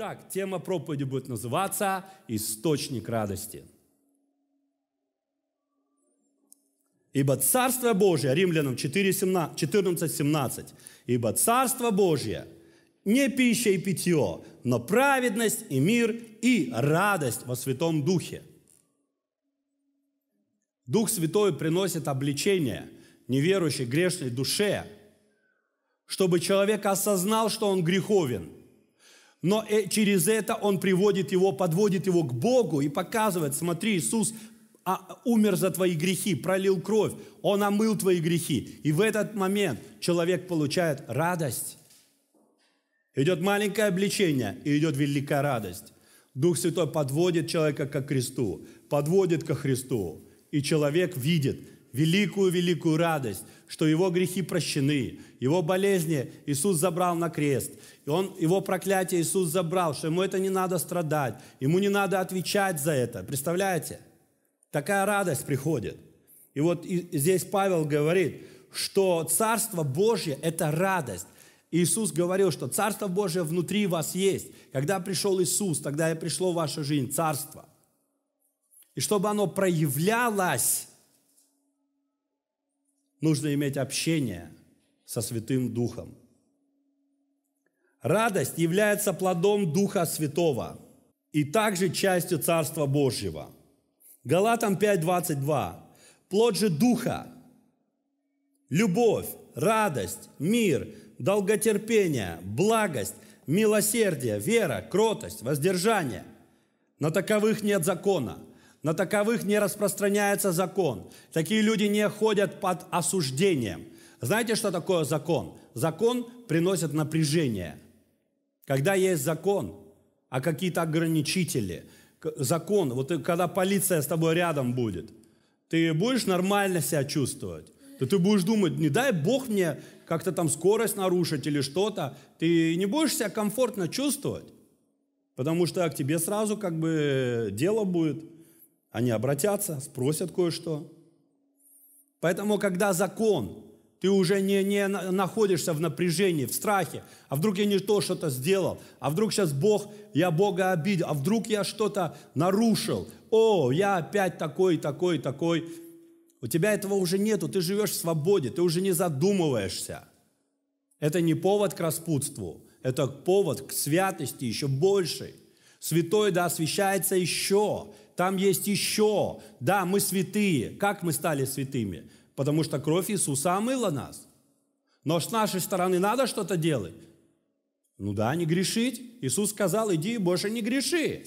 Итак, тема проповеди будет называться «Источник радости». Ибо Царство Божие, Римлянам 4, 17, ибо Царство Божие не пища и питье, но праведность и мир и радость во Святом Духе. Дух Святой приносит обличение неверующей грешной душе, чтобы человек осознал, что он греховен – но э, через это он приводит его, подводит его к Богу и показывает, смотри, Иисус а, умер за твои грехи, пролил кровь, он омыл твои грехи. И в этот момент человек получает радость. Идет маленькое обличение и идет великая радость. Дух Святой подводит человека ко Христу, подводит ко Христу. И человек видит, великую-великую радость, что его грехи прощены, его болезни Иисус забрал на крест, и он, его проклятие Иисус забрал, что ему это не надо страдать, ему не надо отвечать за это. Представляете? Такая радость приходит. И вот здесь Павел говорит, что Царство Божье – это радость. Иисус говорил, что Царство Божье внутри вас есть. Когда пришел Иисус, тогда и пришло в вашу жизнь Царство. И чтобы оно проявлялось, нужно иметь общение со Святым Духом. Радость является плодом Духа Святого и также частью Царства Божьего. Галатам 5.22. Плод же Духа – любовь, радость, мир, долготерпение, благость, милосердие, вера, кротость, воздержание. На таковых нет закона – на таковых не распространяется закон. Такие люди не ходят под осуждением. Знаете, что такое закон? Закон приносит напряжение. Когда есть закон, а какие-то ограничители, закон, вот когда полиция с тобой рядом будет, ты будешь нормально себя чувствовать? то ты будешь думать, не дай Бог мне как-то там скорость нарушить или что-то. Ты не будешь себя комфортно чувствовать, потому что к тебе сразу как бы дело будет. Они обратятся, спросят кое-что. Поэтому, когда закон, ты уже не, не находишься в напряжении, в страхе, а вдруг я не то что-то сделал, а вдруг сейчас Бог, я Бога обидел, а вдруг я что-то нарушил, о, я опять такой, такой, такой. У тебя этого уже нету, ты живешь в свободе, ты уже не задумываешься. Это не повод к распутству, это повод к святости еще большей. Святой да освещается еще, там есть еще. Да, мы святые. Как мы стали святыми? Потому что кровь Иисуса омыла нас. Но с нашей стороны надо что-то делать. Ну да, не грешить. Иисус сказал, иди и больше не греши.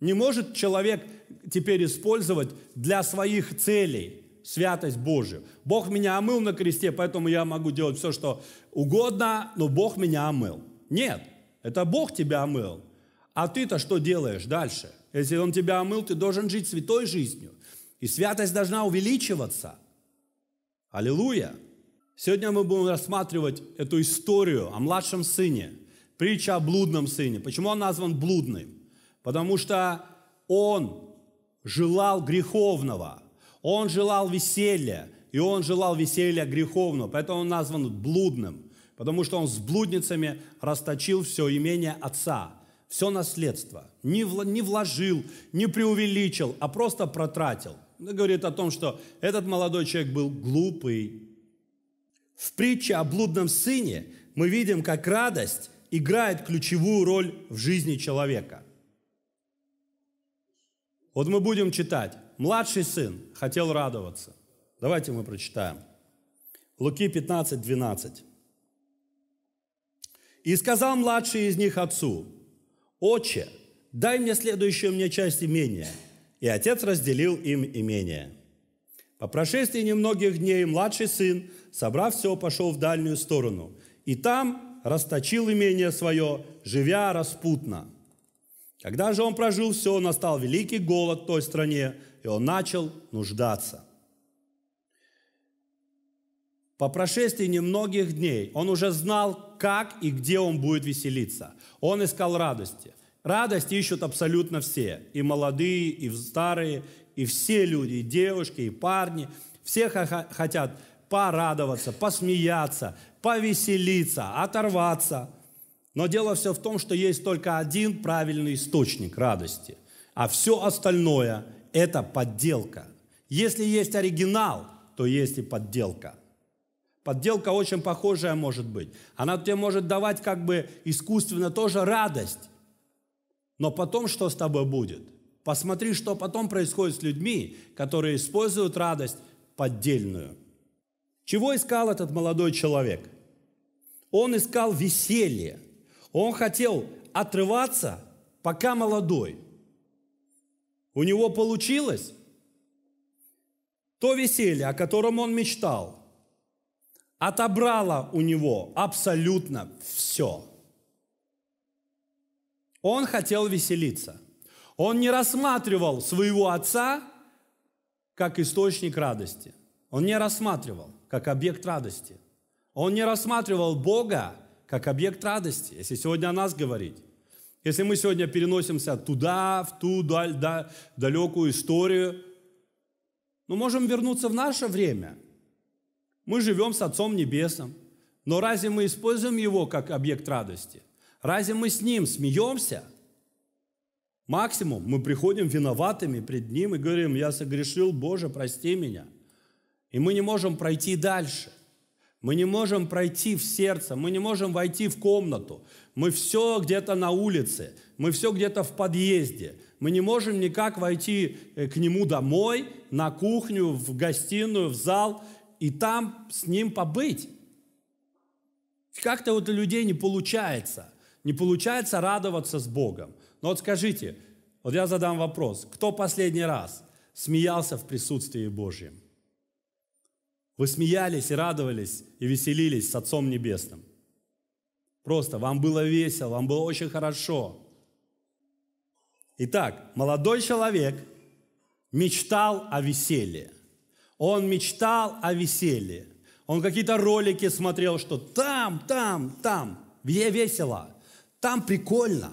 Не может человек теперь использовать для своих целей святость Божию. Бог меня омыл на кресте, поэтому я могу делать все, что угодно, но Бог меня омыл. Нет, это Бог тебя омыл. А ты-то что делаешь дальше? Если он тебя омыл, ты должен жить святой жизнью. И святость должна увеличиваться. Аллилуйя! Сегодня мы будем рассматривать эту историю о младшем сыне, притча о блудном сыне. Почему он назван блудным? Потому что он желал греховного, он желал веселья, и он желал веселья греховного, поэтому он назван блудным, потому что он с блудницами расточил все имение отца – все наследство. Не, вложил, не преувеличил, а просто протратил. Это говорит о том, что этот молодой человек был глупый. В притче о блудном сыне мы видим, как радость играет ключевую роль в жизни человека. Вот мы будем читать. Младший сын хотел радоваться. Давайте мы прочитаем. Луки 15, 12. «И сказал младший из них отцу, «Отче, дай мне следующую мне часть имения». И отец разделил им имение. По прошествии немногих дней младший сын, собрав все, пошел в дальнюю сторону. И там расточил имение свое, живя распутно. Когда же он прожил все, настал великий голод в той стране, и он начал нуждаться – по прошествии немногих дней он уже знал, как и где он будет веселиться. Он искал радости. Радость ищут абсолютно все. И молодые, и старые, и все люди, и девушки, и парни. Все хотят порадоваться, посмеяться, повеселиться, оторваться. Но дело все в том, что есть только один правильный источник радости. А все остальное – это подделка. Если есть оригинал, то есть и подделка. Подделка очень похожая может быть. Она тебе может давать как бы искусственно тоже радость. Но потом что с тобой будет? Посмотри, что потом происходит с людьми, которые используют радость поддельную. Чего искал этот молодой человек? Он искал веселье. Он хотел отрываться, пока молодой. У него получилось то веселье, о котором он мечтал – отобрала у него абсолютно все. Он хотел веселиться. Он не рассматривал своего отца как источник радости. Он не рассматривал как объект радости. Он не рассматривал Бога как объект радости, если сегодня о нас говорить. Если мы сегодня переносимся туда, в ту даль, да, далекую историю, мы можем вернуться в наше время – мы живем с Отцом Небесным, но разве мы используем Его как объект радости? Разве мы с Ним смеемся? Максимум, мы приходим виноватыми пред Ним и говорим, я согрешил, Боже, прости меня. И мы не можем пройти дальше. Мы не можем пройти в сердце, мы не можем войти в комнату. Мы все где-то на улице, мы все где-то в подъезде. Мы не можем никак войти э, к нему домой, на кухню, в гостиную, в зал – и там с ним побыть. Как-то вот у людей не получается. Не получается радоваться с Богом. Но вот скажите, вот я задам вопрос. Кто последний раз смеялся в присутствии Божьем? Вы смеялись и радовались и веселились с Отцом Небесным. Просто вам было весело, вам было очень хорошо. Итак, молодой человек мечтал о веселье. Он мечтал о веселье. Он какие-то ролики смотрел, что там, там, там, где весело, там прикольно.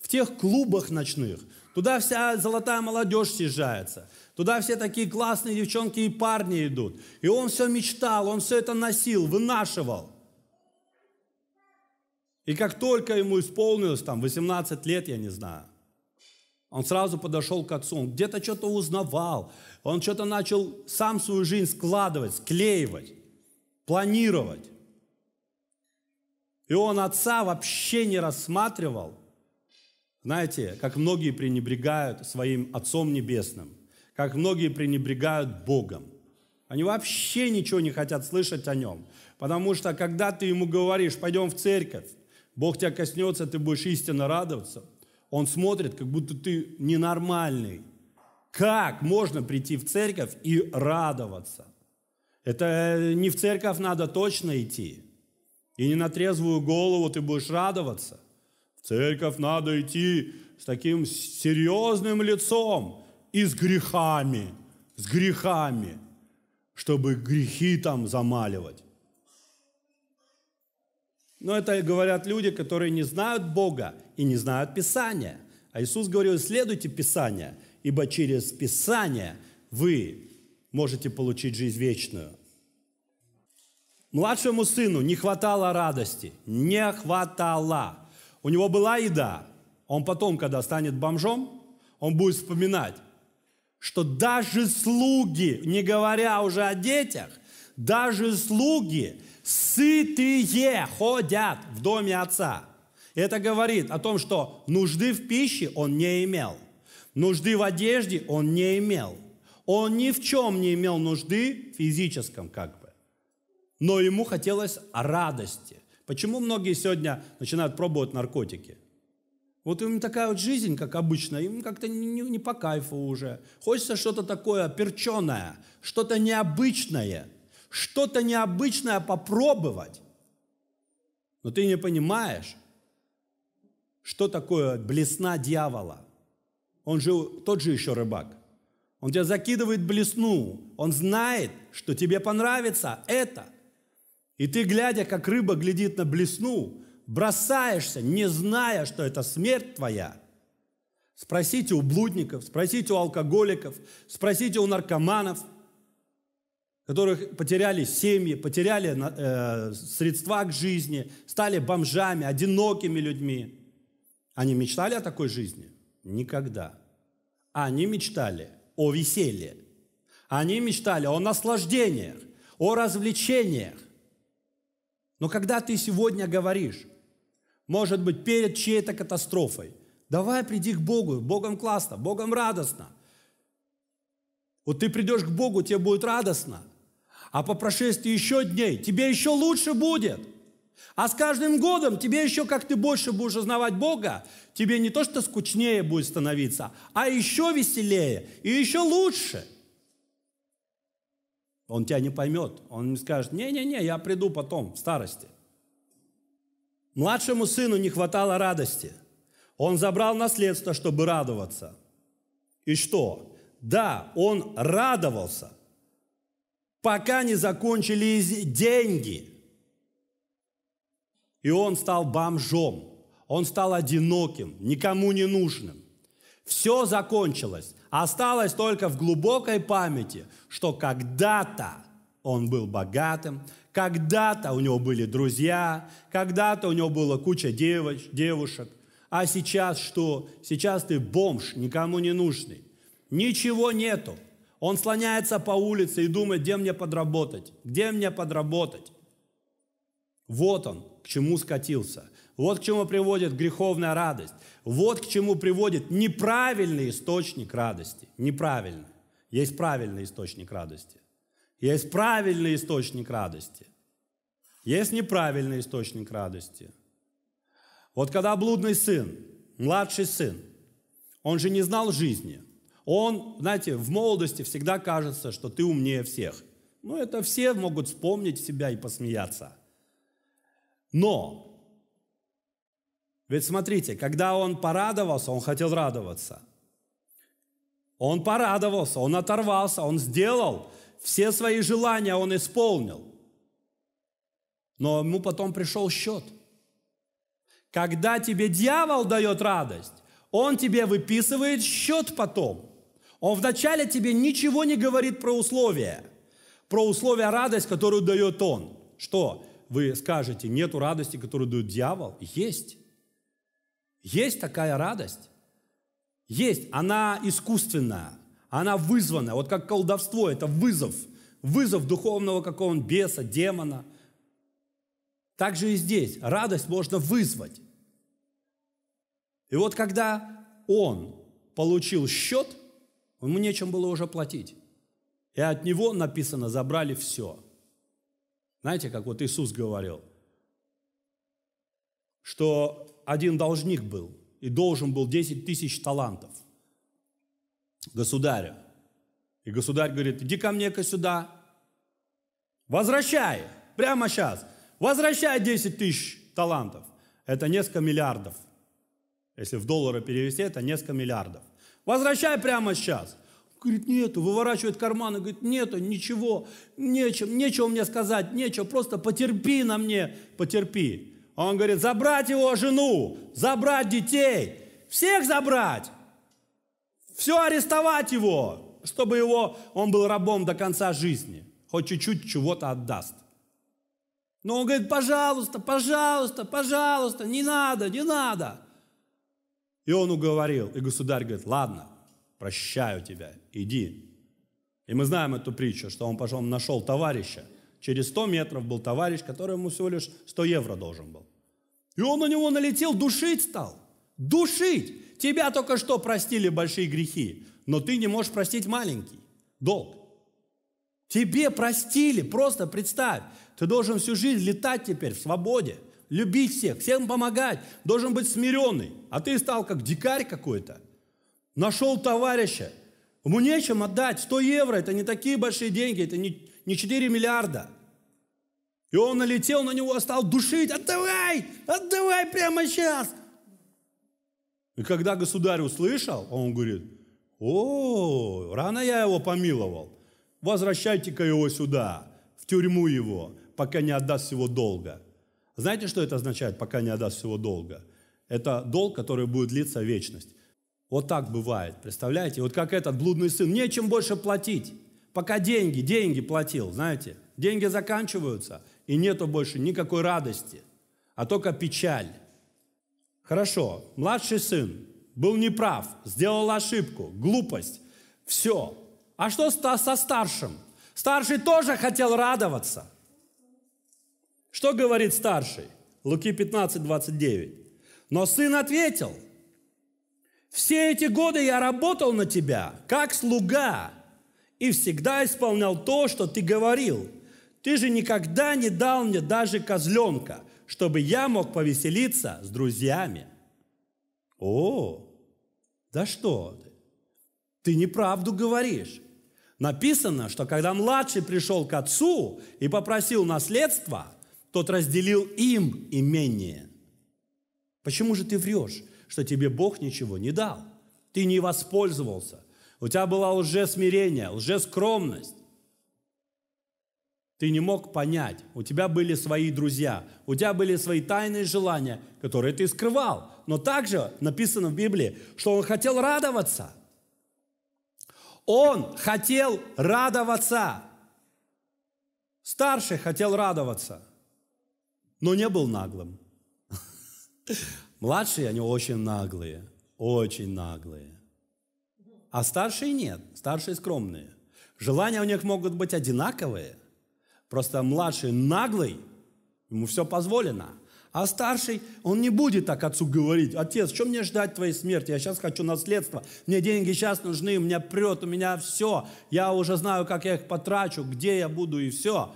В тех клубах ночных. Туда вся золотая молодежь съезжается. Туда все такие классные девчонки и парни идут. И он все мечтал, он все это носил, вынашивал. И как только ему исполнилось, там, 18 лет, я не знаю, он сразу подошел к отцу, он где-то что-то узнавал, он что-то начал сам свою жизнь складывать, склеивать, планировать. И он отца вообще не рассматривал, знаете, как многие пренебрегают своим Отцом Небесным, как многие пренебрегают Богом. Они вообще ничего не хотят слышать о Нем, потому что когда ты Ему говоришь, пойдем в церковь, Бог тебя коснется, ты будешь истинно радоваться – он смотрит, как будто ты ненормальный. Как можно прийти в церковь и радоваться? Это э, не в церковь надо точно идти. И не на трезвую голову ты будешь радоваться. В церковь надо идти с таким серьезным лицом и с грехами, с грехами, чтобы грехи там замаливать. Но это говорят люди, которые не знают Бога и не знают Писания. А Иисус говорил, "Исследуйте Писание, ибо через Писание вы можете получить жизнь вечную. Младшему сыну не хватало радости, не хватало. У него была еда. Он потом, когда станет бомжом, он будет вспоминать, что даже слуги, не говоря уже о детях, даже слуги сытые ходят в доме отца. Это говорит о том, что нужды в пище он не имел. Нужды в одежде он не имел. Он ни в чем не имел нужды физическом как бы. Но ему хотелось радости. Почему многие сегодня начинают пробовать наркотики? Вот им такая вот жизнь, как обычно, им как-то не, не, не по кайфу уже. Хочется что-то такое перченое, что-то необычное, что-то необычное попробовать, но ты не понимаешь, что такое блесна дьявола. Он же тот же еще рыбак. Он тебя закидывает блесну. Он знает, что тебе понравится это. И ты, глядя, как рыба глядит на блесну, бросаешься, не зная, что это смерть твоя. Спросите у блудников, спросите у алкоголиков, спросите у наркоманов – которых потеряли семьи, потеряли э, средства к жизни, стали бомжами, одинокими людьми. Они мечтали о такой жизни? Никогда. Они мечтали о веселье. Они мечтали о наслаждениях, о развлечениях. Но когда ты сегодня говоришь, может быть, перед чьей-то катастрофой, давай приди к Богу, Богом классно, Богом радостно. Вот ты придешь к Богу, тебе будет радостно. А по прошествии еще дней тебе еще лучше будет. А с каждым годом тебе еще, как ты больше будешь узнавать Бога, тебе не то что скучнее будет становиться, а еще веселее и еще лучше. Он тебя не поймет. Он не скажет, не-не-не, я приду потом, в старости. Младшему сыну не хватало радости. Он забрал наследство, чтобы радоваться. И что? Да, он радовался – пока не закончились деньги. И он стал бомжом, он стал одиноким, никому не нужным. Все закончилось, осталось только в глубокой памяти, что когда-то он был богатым, когда-то у него были друзья, когда-то у него была куча девоч, девушек, а сейчас что? Сейчас ты бомж, никому не нужный. Ничего нету. Он слоняется по улице и думает, где мне подработать, где мне подработать. Вот он, к чему скатился. Вот к чему приводит греховная радость. Вот к чему приводит неправильный источник радости. Неправильный. Есть правильный источник радости. Есть правильный источник радости. Есть неправильный источник радости. Вот когда блудный сын, младший сын, он же не знал жизни – он, знаете, в молодости всегда кажется, что ты умнее всех. Ну, это все могут вспомнить себя и посмеяться. Но, ведь смотрите, когда он порадовался, он хотел радоваться. Он порадовался, он оторвался, он сделал все свои желания, он исполнил. Но ему потом пришел счет. Когда тебе дьявол дает радость, он тебе выписывает счет потом – он вначале тебе ничего не говорит про условия, про условия радость, которую дает Он. Что? Вы скажете, нету радости, которую дает дьявол? Есть. Есть такая радость. Есть. Она искусственная. Она вызвана. Вот как колдовство, это вызов. Вызов духовного какого-нибудь беса, демона. Так же и здесь. Радость можно вызвать. И вот когда он получил счет – Ему нечем было уже платить. И от него, написано, забрали все. Знаете, как вот Иисус говорил, что один должник был и должен был 10 тысяч талантов государя. И государь говорит, иди ко мне-ка сюда, возвращай, прямо сейчас, возвращай 10 тысяч талантов. Это несколько миллиардов. Если в доллары перевести, это несколько миллиардов. Возвращай прямо сейчас. Говорит, нету. Выворачивает карманы, говорит, нету, ничего, нечем, нечего мне сказать, нечего, просто потерпи на мне, потерпи. А он говорит, забрать его жену, забрать детей, всех забрать, все арестовать его, чтобы его, он был рабом до конца жизни, хоть чуть-чуть чего-то отдаст. Но он говорит, пожалуйста, пожалуйста, пожалуйста, не надо, не надо. И он уговорил. И государь говорит, ладно, прощаю тебя, иди. И мы знаем эту притчу, что он пошел, нашел товарища. Через 100 метров был товарищ, который ему всего лишь 100 евро должен был. И он на него налетел, душить стал. Душить! Тебя только что простили большие грехи, но ты не можешь простить маленький долг. Тебе простили, просто представь, ты должен всю жизнь летать теперь в свободе – любить всех, всем помогать, должен быть смиренный. А ты стал как дикарь какой-то. Нашел товарища. Ему нечем отдать. 100 евро – это не такие большие деньги, это не, не 4 миллиарда. И он налетел на него, стал душить. Отдавай, отдавай прямо сейчас. И когда государь услышал, он говорит, о, рано я его помиловал. Возвращайте-ка его сюда, в тюрьму его, пока не отдаст его долга. Знаете, что это означает, пока не отдаст всего долга? Это долг, который будет длиться вечность. Вот так бывает, представляете? Вот как этот блудный сын, нечем больше платить. Пока деньги, деньги платил, знаете. Деньги заканчиваются, и нету больше никакой радости, а только печаль. Хорошо, младший сын был неправ, сделал ошибку, глупость, все. А что со старшим? Старший тоже хотел радоваться – что говорит старший? Луки 15, 29. Но сын ответил, все эти годы я работал на тебя, как слуга, и всегда исполнял то, что ты говорил. Ты же никогда не дал мне даже козленка, чтобы я мог повеселиться с друзьями. О, да что ты? Ты неправду говоришь. Написано, что когда младший пришел к отцу и попросил наследство, тот разделил им имение. Почему же ты врешь, что тебе Бог ничего не дал? Ты не воспользовался. У тебя была лжесмирение, лжескромность. Ты не мог понять. У тебя были свои друзья, у тебя были свои тайные желания, которые ты скрывал. Но также написано в Библии, что он хотел радоваться. Он хотел радоваться. Старший хотел радоваться – но не был наглым. Младшие, они очень наглые, очень наглые. А старшие нет, старшие скромные. Желания у них могут быть одинаковые, просто младший наглый, ему все позволено. А старший, он не будет так отцу говорить, отец, что мне ждать твоей смерти, я сейчас хочу наследство, мне деньги сейчас нужны, у меня прет, у меня все, я уже знаю, как я их потрачу, где я буду и все.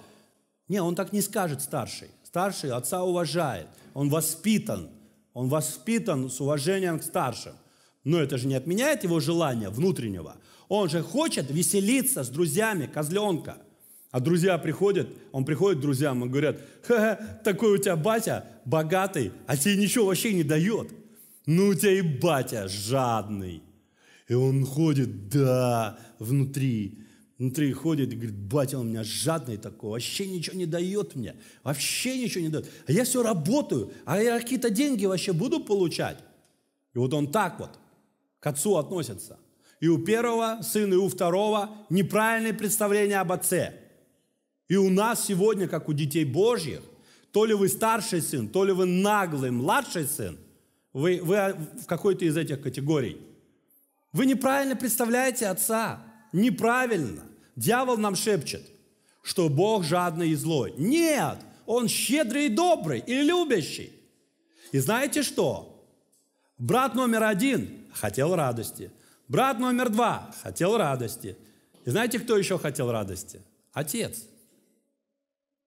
Не, он так не скажет старший. Старший отца уважает, он воспитан, он воспитан с уважением к старшим. Но это же не отменяет его желания внутреннего. Он же хочет веселиться с друзьями козленка. А друзья приходят, он приходит к друзьям и говорят, ха-ха, такой у тебя батя богатый, а тебе ничего вообще не дает. Ну у тебя и батя жадный. И он ходит, да, внутри. Внутри ходит и говорит, батя, он у меня жадный такой, вообще ничего не дает мне, вообще ничего не дает. А я все работаю, а я какие-то деньги вообще буду получать. И вот он так вот к отцу относится. И у первого сына, и у второго неправильное представление об отце. И у нас сегодня, как у детей Божьих, то ли вы старший сын, то ли вы наглый младший сын, вы, вы а, в какой-то из этих категорий. Вы неправильно представляете отца неправильно. Дьявол нам шепчет, что Бог жадный и злой. Нет, Он щедрый и добрый, и любящий. И знаете что? Брат номер один хотел радости. Брат номер два хотел радости. И знаете, кто еще хотел радости? Отец.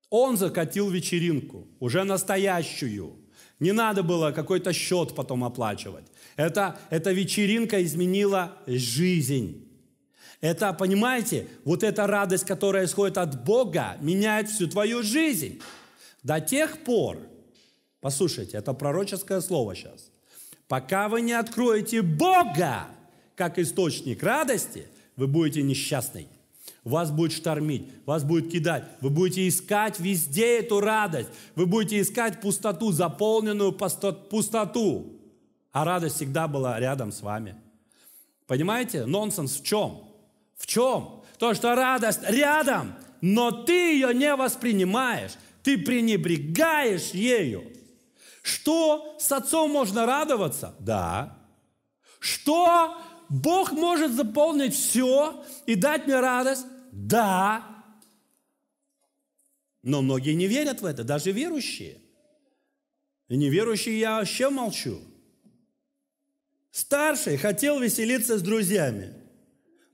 Он закатил вечеринку, уже настоящую. Не надо было какой-то счет потом оплачивать. Это, эта вечеринка изменила жизнь. Это, понимаете, вот эта радость, которая исходит от Бога, меняет всю твою жизнь. До тех пор, послушайте, это пророческое слово сейчас, пока вы не откроете Бога как источник радости, вы будете несчастны. Вас будет штормить, вас будет кидать. Вы будете искать везде эту радость. Вы будете искать пустоту, заполненную пустоту. А радость всегда была рядом с вами. Понимаете? Нонсенс в чем? В чем? То, что радость рядом, но ты ее не воспринимаешь, ты пренебрегаешь ею. Что с отцом можно радоваться? Да. Что Бог может заполнить все и дать мне радость? Да. Но многие не верят в это, даже верующие. И неверующие я вообще молчу. Старший хотел веселиться с друзьями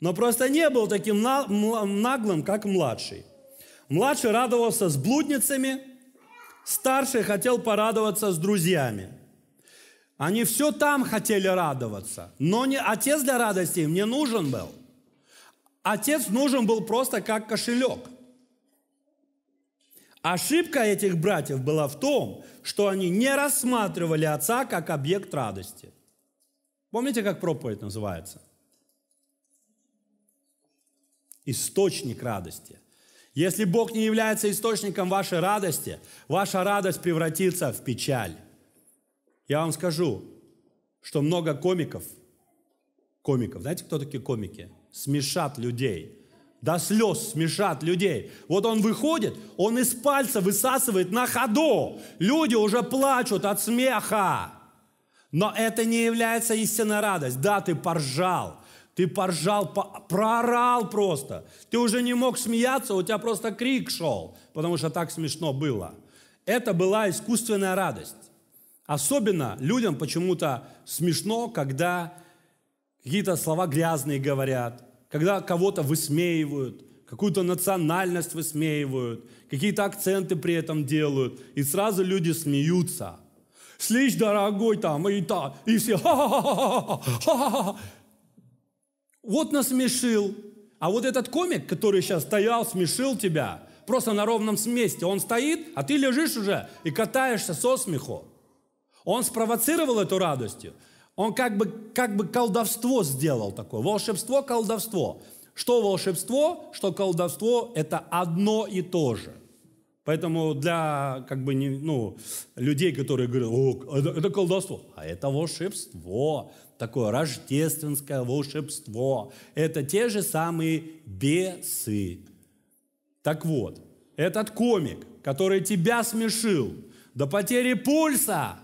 но просто не был таким наглым, как младший. Младший радовался с блудницами, старший хотел порадоваться с друзьями. Они все там хотели радоваться, но не, отец для радости им не нужен был. Отец нужен был просто как кошелек. Ошибка этих братьев была в том, что они не рассматривали отца как объект радости. Помните, как проповедь называется? источник радости. Если Бог не является источником вашей радости, ваша радость превратится в печаль. Я вам скажу, что много комиков, комиков, знаете, кто такие комики? Смешат людей. До слез смешат людей. Вот он выходит, он из пальца высасывает на ходу. Люди уже плачут от смеха. Но это не является истинной радость. Да, ты поржал – ты поржал, проорал просто. Ты уже не мог смеяться, у тебя просто крик шел, потому что так смешно было. Это была искусственная радость. Особенно людям почему-то смешно, когда какие-то слова грязные говорят, когда кого-то высмеивают, какую-то национальность высмеивают, какие-то акценты при этом делают, и сразу люди смеются. Слишком дорогой, там, и та, и все, ха ха ха ха ха-ха-ха-ха-ха, вот насмешил. А вот этот комик, который сейчас стоял, смешил тебя, просто на ровном месте, он стоит, а ты лежишь уже и катаешься со смеху. Он спровоцировал эту радостью. Он как бы, как бы колдовство сделал такое. Волшебство, колдовство. Что волшебство, что колдовство – это одно и то же – Поэтому для как бы, не, ну, людей, которые говорят, О, это, это колдовство, а это волшебство, такое рождественское волшебство. Это те же самые бесы. Так вот, этот комик, который тебя смешил до потери пульса,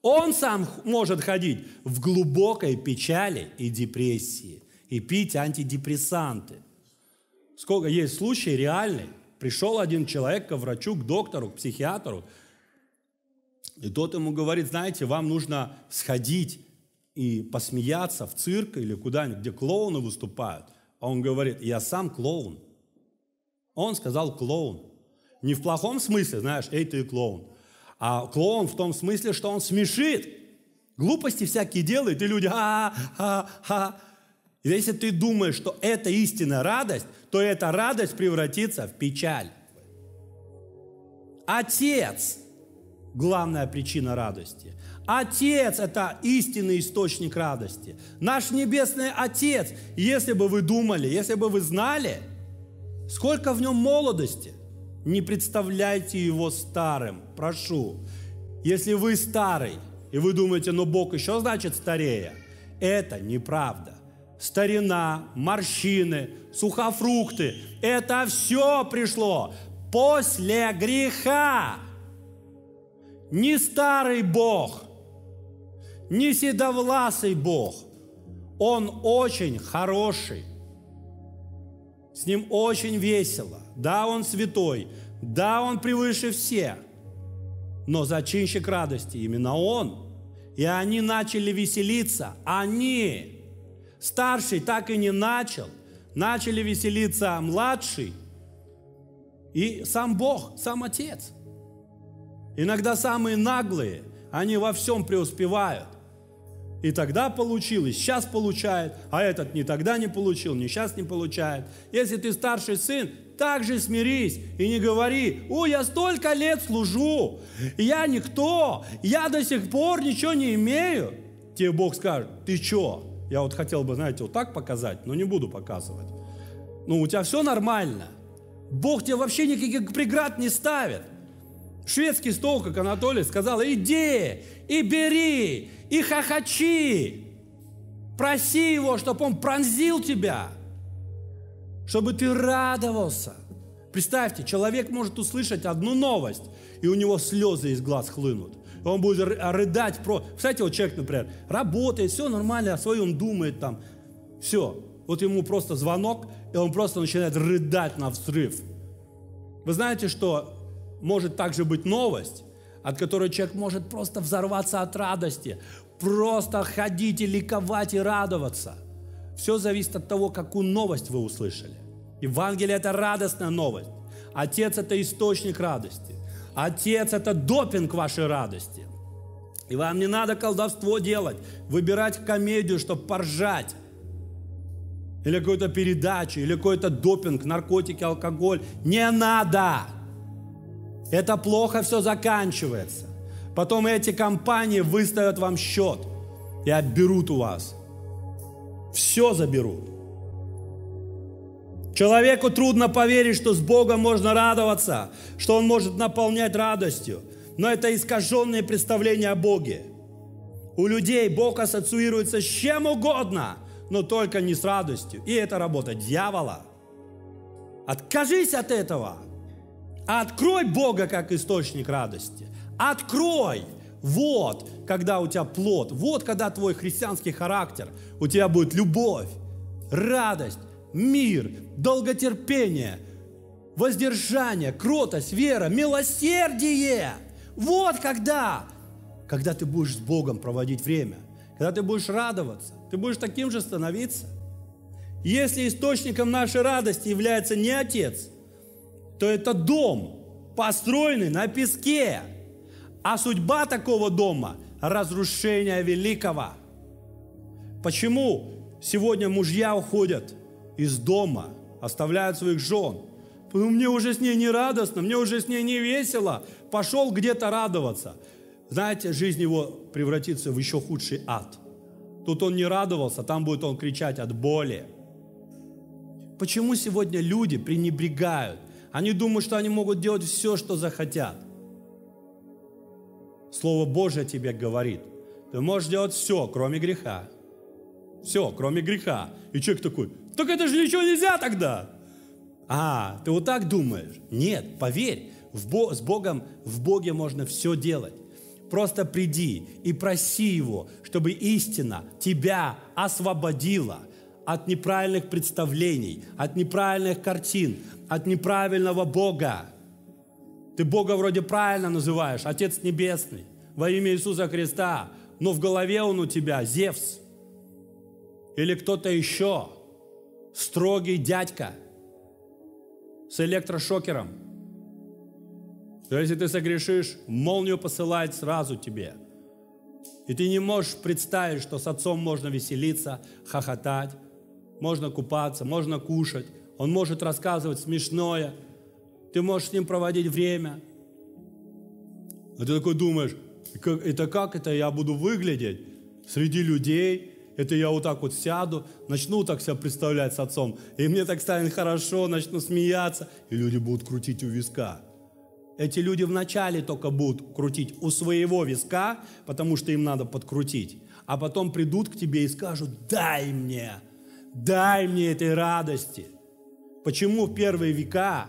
он сам может ходить в глубокой печали и депрессии и пить антидепрессанты. Сколько есть случаев реальных, Пришел один человек к врачу, к доктору, к психиатру. И тот ему говорит, знаете, вам нужно сходить и посмеяться в цирк или куда-нибудь, где клоуны выступают. А он говорит, я сам клоун. Он сказал клоун. Не в плохом смысле, знаешь, эй, ты клоун. А клоун в том смысле, что он смешит. Глупости всякие делает, и люди а а а а Если ты думаешь, что это истинная радость, то эта радость превратится в печаль. Отец – главная причина радости. Отец – это истинный источник радости. Наш Небесный Отец, если бы вы думали, если бы вы знали, сколько в нем молодости, не представляйте его старым, прошу. Если вы старый, и вы думаете, но «Ну, Бог еще значит старее, это неправда старина, морщины, сухофрукты. Это все пришло после греха. Не старый Бог, не седовласый Бог. Он очень хороший. С ним очень весело. Да, он святой. Да, он превыше всех. Но зачинщик радости именно он. И они начали веселиться. Они Старший так и не начал. Начали веселиться младший и сам Бог, сам Отец. Иногда самые наглые, они во всем преуспевают. И тогда получилось, сейчас получает, а этот не тогда не получил, не сейчас не получает. Если ты старший сын, также смирись и не говори, «О, я столько лет служу, я никто, я до сих пор ничего не имею». Тебе Бог скажет, «Ты чё? Я вот хотел бы, знаете, вот так показать, но не буду показывать. Ну, у тебя все нормально. Бог тебе вообще никаких преград не ставит. Шведский стол, как Анатолий сказал, иди, и бери, и хохочи. Проси его, чтобы он пронзил тебя, чтобы ты радовался. Представьте, человек может услышать одну новость, и у него слезы из глаз хлынут. Он будет а рыдать. Про... Кстати, вот человек, например, работает, все нормально, о своем думает там. Все. Вот ему просто звонок, и он просто начинает рыдать на взрыв. Вы знаете, что может также быть новость, от которой человек может просто взорваться от радости, просто ходить и ликовать и радоваться. Все зависит от того, какую новость вы услышали. Евангелие – это радостная новость. Отец – это источник радости. Отец – это допинг вашей радости. И вам не надо колдовство делать, выбирать комедию, чтобы поржать. Или какую-то передачу, или какой-то допинг, наркотики, алкоголь. Не надо! Это плохо все заканчивается. Потом эти компании выставят вам счет и отберут у вас. Все заберут. Человеку трудно поверить, что с Богом можно радоваться, что Он может наполнять радостью. Но это искаженное представление о Боге. У людей Бог ассоциируется с чем угодно, но только не с радостью. И это работа дьявола. Откажись от этого. Открой Бога как источник радости. Открой. Вот, когда у тебя плод. Вот, когда твой христианский характер. У тебя будет любовь, радость, мир, долготерпение, воздержание, кротость, вера, милосердие. Вот когда, когда ты будешь с Богом проводить время, когда ты будешь радоваться, ты будешь таким же становиться. Если источником нашей радости является не Отец, то это дом, построенный на песке. А судьба такого дома – разрушение великого. Почему сегодня мужья уходят из дома, оставляют своих жен. Ну Мне уже с ней не радостно, мне уже с ней не весело. Пошел где-то радоваться. Знаете, жизнь его превратится в еще худший ад. Тут он не радовался, там будет он кричать от боли. Почему сегодня люди пренебрегают? Они думают, что они могут делать все, что захотят. Слово Божье тебе говорит, ты можешь делать все, кроме греха. Все, кроме греха. И человек такой, так это же ничего нельзя тогда. А, ты вот так думаешь? Нет, поверь, в Бо- с Богом, в Боге можно все делать. Просто приди и проси Его, чтобы истина тебя освободила от неправильных представлений, от неправильных картин, от неправильного Бога. Ты Бога вроде правильно называешь, Отец Небесный, во имя Иисуса Христа, но в голове Он у тебя Зевс или кто-то еще – строгий дядька с электрошокером. То если ты согрешишь, молнию посылает сразу тебе. И ты не можешь представить, что с отцом можно веселиться, хохотать, можно купаться, можно кушать. Он может рассказывать смешное. Ты можешь с ним проводить время. А ты такой думаешь, это как это я буду выглядеть среди людей, это я вот так вот сяду, начну так себя представлять с отцом, и мне так станет хорошо, начну смеяться, и люди будут крутить у виска. Эти люди вначале только будут крутить у своего виска, потому что им надо подкрутить. А потом придут к тебе и скажут, дай мне, дай мне этой радости. Почему в первые века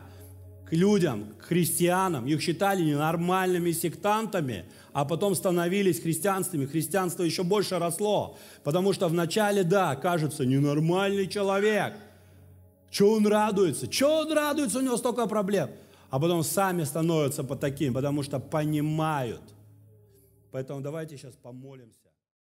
к людям, к христианам, их считали ненормальными сектантами – а потом становились христианствами, христианство еще больше росло. Потому что вначале, да, кажется, ненормальный человек. Че он радуется? Че он радуется? У него столько проблем. А потом сами становятся по таким, потому что понимают. Поэтому давайте сейчас помолимся.